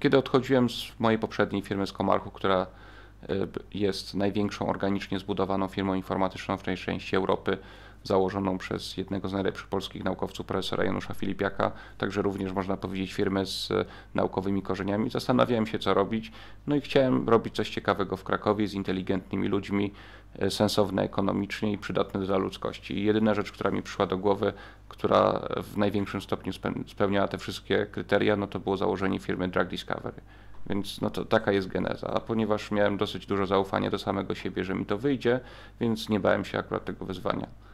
Kiedy odchodziłem z mojej poprzedniej firmy z Komarchu, która e, jest największą organicznie zbudowaną firmą informatyczną w tej części Europy, założoną przez jednego z najlepszych polskich naukowców, profesora Janusza Filipiaka, także również można powiedzieć firmę z e, naukowymi korzeniami. Zastanawiałem się, co robić, no i chciałem robić coś ciekawego w Krakowie z inteligentnymi ludźmi, e, sensowne ekonomicznie i przydatne dla ludzkości. I jedyna rzecz, która mi przyszła do głowy, która w największym stopniu spełniała te wszystkie kryteria, no to było założenie firmy Drug Discovery. Więc no to taka jest geneza. A ponieważ miałem dosyć dużo zaufania do samego siebie, że mi to wyjdzie, więc nie bałem się akurat tego wyzwania.